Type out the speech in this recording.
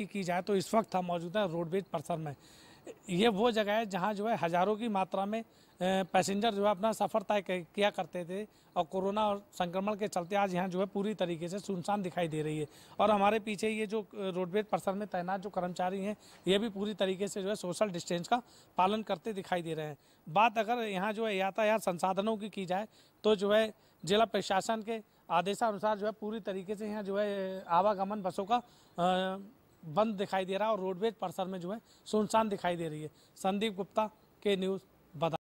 की की जाए तो इस वक्त हम मौजूद हैं रोडवेज परिसर में ये वो जगह है जहाँ जो है हज़ारों की मात्रा में पैसेंजर जो है अपना सफ़र तय किया करते थे और कोरोना और संक्रमण के चलते आज यहाँ जो है पूरी तरीके से सुनसान दिखाई दे रही है और हमारे पीछे ये जो रोडवेज परिसर में तैनात जो कर्मचारी हैं ये भी पूरी तरीके से जो है सोशल डिस्टेंस का पालन करते दिखाई दे रहे हैं बात अगर यहाँ जो है यातायात संसाधनों की की जाए तो जो है जिला प्रशासन के आदेशानुसार जो है पूरी तरीके से यहाँ जो है आवागमन बसों का बंद दिखाई दे रहा है और रोडवेज परिसर में जो है सुनसान दिखाई दे रही है संदीप गुप्ता के न्यूज़ बता